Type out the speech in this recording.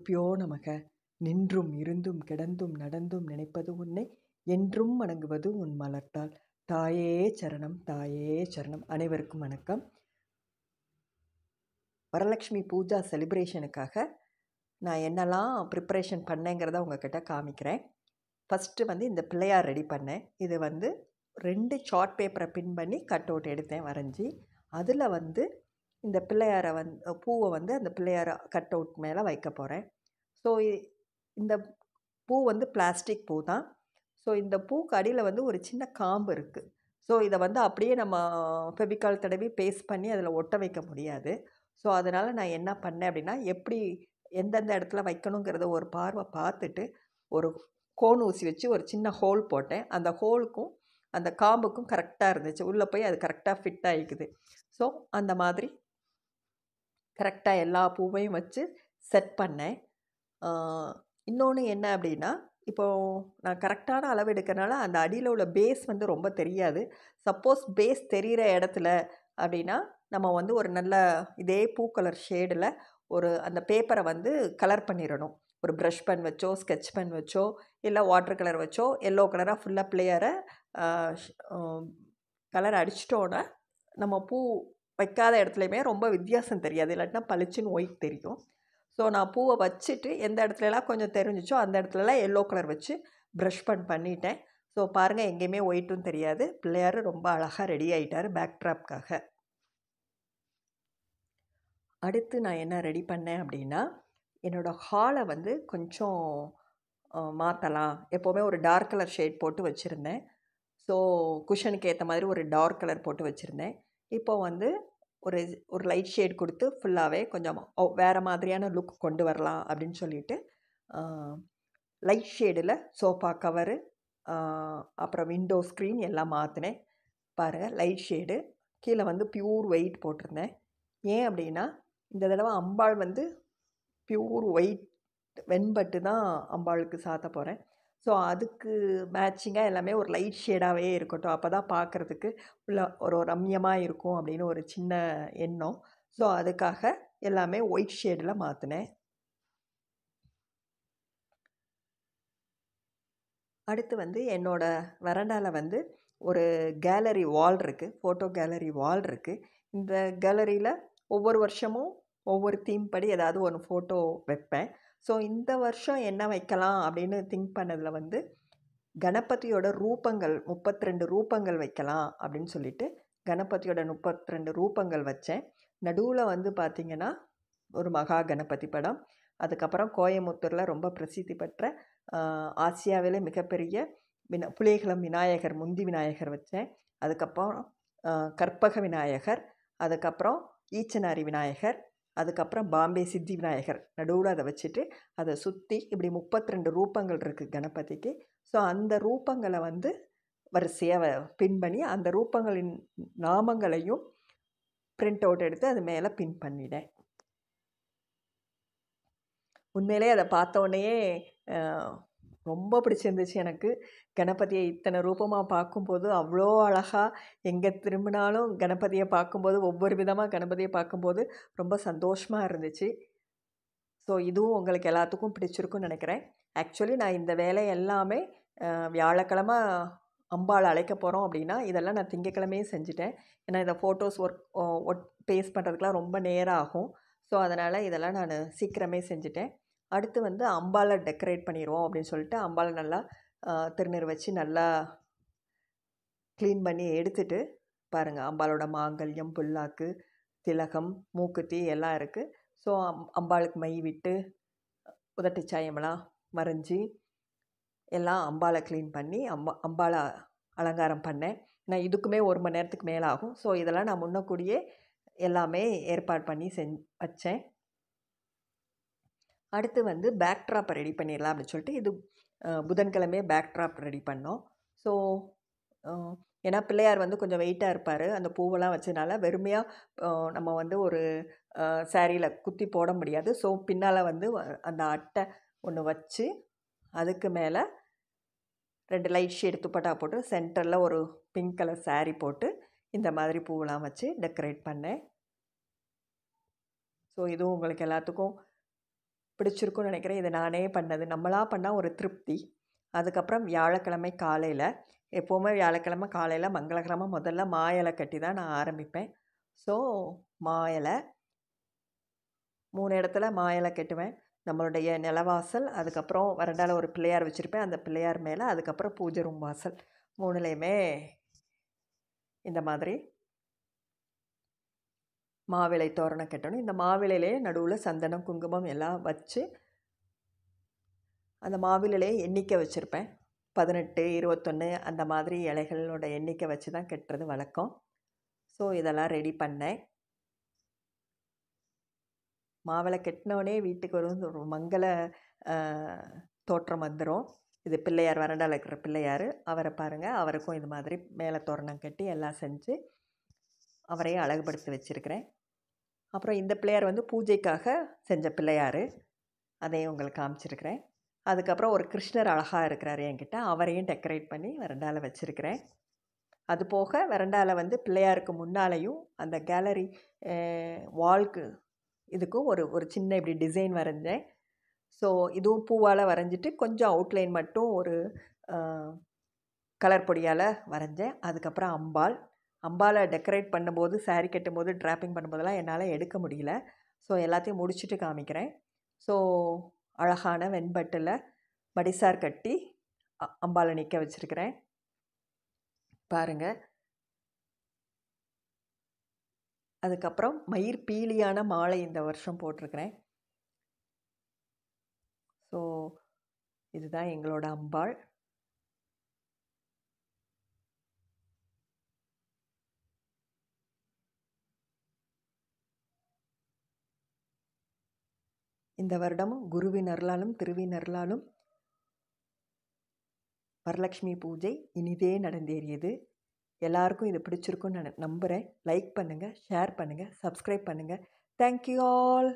குருப்பியோ நமக நின்றும் இருந்தும் கிடந்தும் நடந்தும் நினைப்பது உன்னை என்றும் வணங்குவது உன் மலர்த்தால் தாயே சரணம் தாயே சரணம் அனைவருக்கும் வணக்கம் வரலட்சுமி பூஜா செலிப்ரேஷனுக்காக நான் என்னெல்லாம் ப்ரிப்பரேஷன் பண்ணேங்கிறத உங்ககிட்ட காமிக்கிறேன் ஃபஸ்ட்டு வந்து இந்த பிள்ளையார் ரெடி பண்ணேன் இது வந்து ரெண்டு சார்ட் பேப்பரை பின் பண்ணி கட் அவுட் எடுத்தேன் வரைஞ்சி அதில் வந்து இந்த பிள்ளையாரை வந் பூவை வந்து அந்த பிள்ளையாரை கட் அவுட் மேலே வைக்க போகிறேன் ஸோ இந்த பூ வந்து பிளாஸ்டிக் பூ தான் ஸோ இந்த பூக்கு அடியில் வந்து ஒரு சின்ன காம்பு இருக்குது ஸோ இதை வந்து அப்படியே நம்ம ஃபெபிகால் தடவி பேஸ்ட் பண்ணி அதில் ஒட்ட வைக்க முடியாது ஸோ அதனால் நான் என்ன பண்ணேன் அப்படின்னா எப்படி எந்தெந்த இடத்துல வைக்கணுங்கிறத ஒரு பார்வை பார்த்துட்டு ஒரு கோன் ஊசி வச்சு ஒரு சின்ன ஹோல் போட்டேன் அந்த ஹோலுக்கும் அந்த காம்புக்கும் கரெக்டாக இருந்துச்சு உள்ளே போய் அது கரெக்டாக ஃபிட் ஆகிக்குது ஸோ அந்த மாதிரி கரெக்டாக எல்லா பூவையும் வச்சு செட் பண்ணேன் இன்னொன்று என்ன அப்படின்னா இப்போது நான் கரெக்டான அளவு எடுக்கிறனால அந்த அடியில் உள்ள பேஸ் வந்து ரொம்ப தெரியாது சப்போஸ் பேஸ் தெரிகிற இடத்துல அப்படின்னா நம்ம வந்து ஒரு நல்ல இதே பூ கலர் ஷேடில் ஒரு அந்த பேப்பரை வந்து கலர் பண்ணிடணும் ஒரு ப்ரஷ் பென் வச்சோ ஸ்கெட்ச் பென் வச்சோ இல்லை வாட்டர் கலர் வச்சோ எல்லோ கலராக ஃபுல்லாக பிளேயரை கலர் அடிச்சிட்டோன்னா நம்ம பூ வைக்காத இடத்துலையுமே ரொம்ப வித்தியாசம் தெரியாது இல்லாட்டினா பளிச்சுன்னு ஒயிட் தெரியும் ஸோ நான் பூவை வச்சுட்டு எந்த இடத்துலலாம் கொஞ்சம் தெரிஞ்சிச்சோ அந்த இடத்துலலாம் எல்லோ கலர் வச்சு ப்ரஷ் பண் பண்ணிட்டேன் ஸோ பாருங்கள் எங்கேயுமே ஒயிட்டும் தெரியாது பிள்ளையார் ரொம்ப அழகாக ரெடி ஆகிட்டார் பேக் ட்ராப்காக அடுத்து நான் என்ன ரெடி பண்ணேன் அப்படின்னா என்னோடய ஹாலை வந்து கொஞ்சம் மாற்றலாம் எப்போவுமே ஒரு டார்க் கலர் ஷேட் போட்டு வச்சுருந்தேன் ஸோ குஷனுக்கு ஏற்ற மாதிரி ஒரு டார்க் கலர் போட்டு வச்சுருந்தேன் இப்போ வந்து ஒரு ஒரு லைட் ஷேட் கொடுத்து ஃபுல்லாகவே கொஞ்சம் வேறு மாதிரியான லுக் கொண்டு வரலாம் அப்படின்னு சொல்லிட்டு லைட் ஷேடில் சோஃபா கவரு அப்புறம் விண்டோ ஸ்க்ரீன் எல்லாம் மாற்றினேன் பாருங்கள் லைட் ஷேடு கீழே வந்து பியூர் ஒயிட் போட்டிருந்தேன் ஏன் அப்படின்னா இந்த தடவை அம்பாள் வந்து பியூர் ஒயிட் வெண்பட்டு தான் அம்பாளுக்கு சாத்த போகிறேன் ஸோ அதுக்கு மேட்சிங்காக எல்லாமே ஒரு லைட் ஷேடாகவே இருக்கட்டும் அப்போ தான் பார்க்குறதுக்கு உள்ள ஒரு ரம்யமாக இருக்கும் அப்படின்னு ஒரு சின்ன எண்ணம் ஸோ அதுக்காக எல்லாமே ஒயிட் ஷேடில் மாற்றினேன் அடுத்து வந்து என்னோடய வரண்டாவில் வந்து ஒரு கேலரி வால் இருக்குது ஃபோட்டோ கேலரி வால் இருக்குது இந்த கேலரியில் ஒவ்வொரு வருஷமும் ஒவ்வொரு தீம் படி ஏதாவது ஒன்று ஃபோட்டோ வைப்பேன் ஸோ இந்த வருஷம் என்ன வைக்கலாம் அப்படின்னு திங்க் பண்ணதில் வந்து கணபதியோட ரூபங்கள் முப்பத்தி ரெண்டு ரூபங்கள் வைக்கலாம் அப்படின்னு சொல்லிட்டு கணபதியோட முப்பத்தி ரெண்டு ரூபங்கள் வச்சேன் நடுவில் வந்து பார்த்திங்கன்னா ஒரு மகா கணபதி படம் அதுக்கப்புறம் கோயமுத்தூரில் ரொம்ப பிரசித்தி பெற்ற ஆசியாவில் மிகப்பெரிய வினா புலிகளம் விநாயகர் முந்தி விநாயகர் வச்சேன் அதுக்கப்புறம் கற்பக விநாயகர் அதுக்கப்புறம் ஈச்சனாரி விநாயகர் அதுக்கப்புறம் பாம்பே சித்தி விநாயகர் நடுவில் அதை வச்சுட்டு அதை சுற்றி இப்படி முப்பத்தி ரெண்டு ரூபங்கள் இருக்குது கணபதிக்கு ஸோ அந்த ரூபங்களை வந்து வரிசையாக பின் பண்ணி அந்த ரூபங்களின் நாமங்களையும் பிரிண்ட் அவுட் எடுத்து அது மேலே பின் பண்ணிட்டேன் உண்மையிலே அதை பார்த்தோன்னே ரொம்ப பிடிச்சிருந்துச்சு எனக்கு கணபதியை இத்தனை ரூபமாக பார்க்கும்போது அவ்வளோ அழகாக எங்கே திரும்பினாலும் கணபதியை பார்க்கும்போது ஒவ்வொரு விதமாக கணபதியை பார்க்கும்போது ரொம்ப சந்தோஷமாக இருந்துச்சு ஸோ இதுவும் உங்களுக்கு எல்லாத்துக்கும் பிடிச்சிருக்குன்னு நினைக்கிறேன் ஆக்சுவலி நான் இந்த வேலை எல்லாமே வியாழக்கிழமை அம்பாள் அழைக்க போகிறோம் அப்படின்னா இதெல்லாம் நான் திங்கக்கிழமையே செஞ்சுட்டேன் ஏன்னா இதை ஃபோட்டோஸ் ஒர்க் ஒட் பேஸ் பண்ணுறதுக்கெலாம் ரொம்ப நேரம் ஆகும் ஸோ அதனால் இதெல்லாம் நான் சீக்கிரமே செஞ்சுட்டேன் அடுத்து வந்து அம்பாவில் டெக்கரேட் பண்ணிடுவோம் அப்படின்னு சொல்லிட்டு அம்பாவில் நல்லா திருநீர் வச்சு நல்லா க்ளீன் பண்ணி எடுத்துட்டு பாருங்கள் அம்பாலோட மாங்கல்யம் புல்லாக்கு திலகம் மூக்குத்தி எல்லாம் இருக்குது ஸோ அம் அம்பாளுக்கு மை விட்டு உதட்டு சாயமெல்லாம் மறைஞ்சி எல்லாம் அம்பாவை க்ளீன் பண்ணி அம்பா அம்பாலை அலங்காரம் பண்ணேன் நான் இதுக்குமே ஒரு மணி நேரத்துக்கு மேலே ஆகும் ஸோ இதெல்லாம் நான் முன்னக்கூடியே எல்லாமே ஏற்பாடு பண்ணி செஞ் வச்சேன் அடுத்து வந்து பேக் ட்ராப்பை ரெடி பண்ணிடலாம் அப்படின்னு சொல்லிட்டு இது புதன்கிழமையே பேக் ட்ராப் ரெடி பண்ணோம் ஸோ ஏன்னா பிள்ளையார் வந்து கொஞ்சம் வெயிட்டாக இருப்பார் அந்த பூவெல்லாம் வச்சதுனால வெறுமையாக நம்ம வந்து ஒரு சேரீயில் குத்தி போட முடியாது ஸோ பின்னால் வந்து அந்த அட்டை ஒன்று வச்சு அதுக்கு மேலே ரெண்டு லைட் ஷேட் துப்பட்டா போட்டு சென்டரில் ஒரு பிங்க் கலர் சாரீ போட்டு இந்த மாதிரி பூவெலாம் வச்சு டெக்கரேட் பண்ணேன் ஸோ இதுவும் உங்களுக்கு எல்லாத்துக்கும் பிடிச்சிருக்குன்னு நினைக்கிறேன் இது நானே பண்ணது நம்மளாக பண்ணால் ஒரு திருப்தி அதுக்கப்புறம் வியாழக்கிழமை காலையில் எப்போவுமே வியாழக்கிழமை காலையில் மங்களகரமாக முதல்ல மா இலை கட்டி தான் நான் ஆரம்பிப்பேன் ஸோ மா இலை மூணு இடத்துல மா இலை கட்டுவேன் நம்மளுடைய நிலவாசல் அதுக்கப்புறம் வரண்டால் ஒரு பிள்ளையார் வச்சுருப்பேன் அந்த பிள்ளையார் மேலே அதுக்கப்புறம் பூஜை ரூம் வாசல் மூணுலேயுமே இந்த மாதிரி மாவிளை தோரணம் கட்டணும் இந்த மாவிளையிலே நடுவில் சந்தனம் குங்குமம் எல்லாம் வச்சு அந்த மாவிளையிலே எண்ணிக்கை வச்சுருப்பேன் பதினெட்டு இருபத்தொன்று அந்த மாதிரி இலைகளோட எண்ணிக்கை வச்சு தான் கட்டுறது வழக்கம் ஸோ இதெல்லாம் ரெடி பண்ணேன் மாவிளை கட்டினோடனே வீட்டுக்கு ஒரு மங்கள தோற்றம் வந்துடும் இது பிள்ளையார் வறண்டால் இருக்கிற பிள்ளையார் அவரை பாருங்கள் அவருக்கும் இது மாதிரி மேலே தோரணம் கட்டி எல்லாம் செஞ்சு அவரையே அழகுபடுத்தி வச்சுருக்கிறேன் அப்புறம் இந்த பிள்ளையார் வந்து பூஜைக்காக செஞ்ச பிள்ளையார் அதையும் உங்களுக்கு காமிச்சிருக்கிறேன் அதுக்கப்புறம் ஒரு கிருஷ்ணர் அழகாக இருக்கிறார் என்கிட்ட அவரையும் டெக்கரேட் பண்ணி வரண்டாவில் வச்சுருக்கிறேன் அது போக வரண்டாவில் வந்து பிள்ளையாருக்கு முன்னாலேயும் அந்த கேலரி வால்க்கு இதுக்கும் ஒரு ஒரு சின்ன இப்படி டிசைன் வரைஞ்சேன் ஸோ இதுவும் பூவால் வரைஞ்சிட்டு கொஞ்சம் அவுட்லைன் மட்டும் ஒரு கலர் பொடியால் வரைஞ்சேன் அதுக்கப்புறம் அம்பாள் அம்பாவை டெக்கரேட் பண்ணும்போது சாரீ கட்டும்போது ட்ராப்பிங் பண்ணும்போதெல்லாம் என்னால் எடுக்க முடியல ஸோ எல்லாத்தையும் முடிச்சுட்டு காமிக்கிறேன் ஸோ அழகான வெண்பட்டில் மடிசார் கட்டி அம்பாவில் நிற்க வச்சுருக்கிறேன் பாருங்கள் அதுக்கப்புறம் மயிர் பீலியான மாலை இந்த வருஷம் போட்டிருக்கிறேன் ஸோ இதுதான் எங்களோட அம்பாள் இந்த வருடமும் குருவின் அருளாலும் திருவின் அருளாலும் வரலட்சுமி பூஜை இனிதே நடந்தேறியது எல்லாருக்கும் இது பிடிச்சிருக்கும்னு நான் நம்புகிறேன் லைக் பண்ணுங்கள் ஷேர் பண்ணுங்கள் சப்ஸ்கிரைப் பண்ணுங்கள் தேங்க்யூ ஆல்